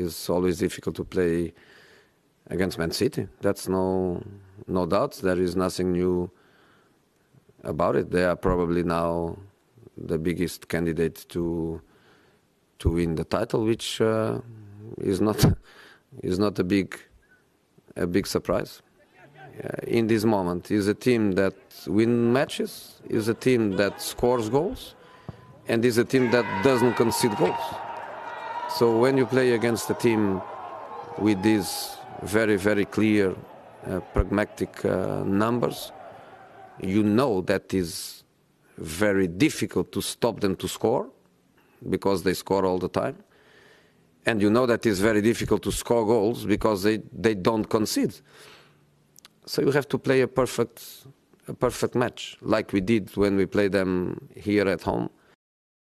is always difficult to play against Man City. That's no no doubt. There is nothing new about it. They are probably now the biggest candidate to to win the title, which uh, is not is not a big a big surprise. Uh, in this moment, is a team that win matches, is a team that scores goals, and is a team that doesn't concede goals. So when you play against a team with these very, very clear, uh, pragmatic uh, numbers, you know that is very difficult to stop them to score because they score all the time. And you know that it's very difficult to score goals because they, they don't concede. So you have to play a perfect, a perfect match, like we did when we played them here at home